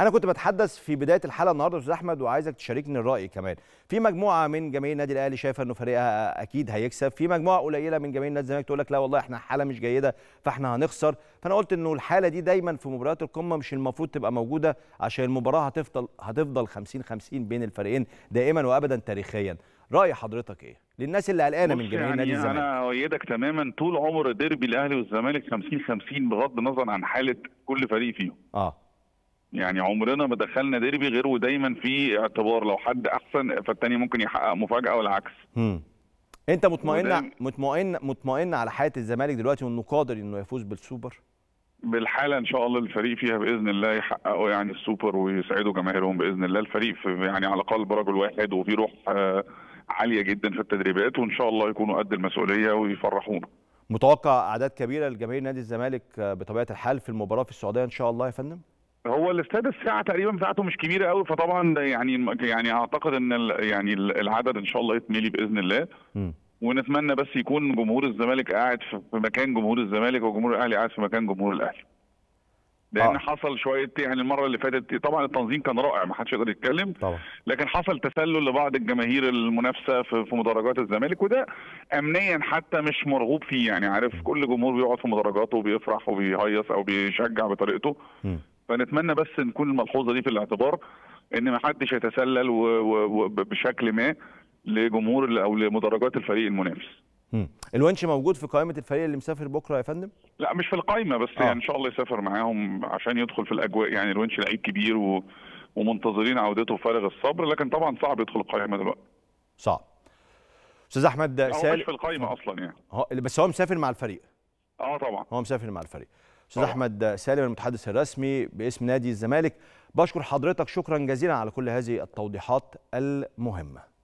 انا كنت بتحدث في بدايه الحلقه النهارده استاذ احمد وعايزك تشاركني الراي كمان في مجموعه من جماهير النادي الاهلي شايفه انه فريقها اكيد هيكسب في مجموعه قليله من جماهير نادي الزمالك تقول لك لا والله احنا حاله مش جيده فاحنا هنخسر فانا قلت انه الحاله دي دايما في مباريات القمه مش المفروض تبقى موجوده عشان المباراه هتفضل هتفضل 50 50 بين الفريقين دائما وابدا تاريخيا راي حضرتك ايه للناس اللي قلقانه من جماهير يعني نادي الزمالك انا اؤيدك تماما طول عمر ديربي الاهلي والزمالك 50 50 بغض النظر عن حاله كل فريق فيهم اه يعني عمرنا ما دخلنا ديربي غير ودايما في اعتبار لو حد احسن فالتاني ممكن يحقق مفاجاه والعكس مم. انت مطمئن مطمئن مطمئن على حياه الزمالك دلوقتي وانه قادر انه يفوز بالسوبر بالحاله ان شاء الله الفريق فيها باذن الله يحققوا يعني السوبر ويسعدوا جماهيرهم باذن الله الفريق يعني على قلب رجل واحد وفي روح آه، عاليه جدا في التدريبات وان شاء الله يكونوا قد المسؤوليه ويفرحونا متوقع اعداد كبيره لجماهير نادي الزمالك آه، بطبيعه الحال في المباراه في السعوديه ان شاء الله يا فندم هو الاستاد الساعه تقريبا بتاعته مش كبيره قوي فطبعا يعني يعني اعتقد ان يعني العدد ان شاء الله يتملي باذن الله م. ونتمنى بس يكون جمهور الزمالك قاعد في مكان جمهور الزمالك وجمهور الاهلي قاعد في مكان جمهور الاهلي لان آه. حصل شويه يعني المره اللي فاتت طبعا التنظيم كان رائع ما حدش يقدر يتكلم طبعا. لكن حصل تسلل لبعض الجماهير المنافسه في, في مدرجات الزمالك وده امنيا حتى مش مرغوب فيه يعني عارف كل جمهور بيقعد في مدرجاته وبيفرح وبيهيص او بيشجع بطريقته م. فنتمنى بس نكون الملحوظه دي في الاعتبار ان ما حدش يتسلل بشكل ما لجمهور او لمدرجات الفريق المنافس الونش موجود في قائمه الفريق اللي مسافر بكره يا فندم؟ لا مش في القائمه بس آه. يعني ان شاء الله يسافر معاهم عشان يدخل في الاجواء يعني الونش لعيب كبير و... ومنتظرين عودته فارغ الصبر لكن طبعا صعب يدخل القائمه دلوقتي. صعب. استاذ احمد سالم مش في القائمه اصلا يعني. هو بس هو مسافر مع الفريق. اه طبعا. هو مسافر مع الفريق. استاذ احمد سالم المتحدث الرسمي باسم نادي الزمالك بشكر حضرتك شكرا جزيلا على كل هذه التوضيحات المهمه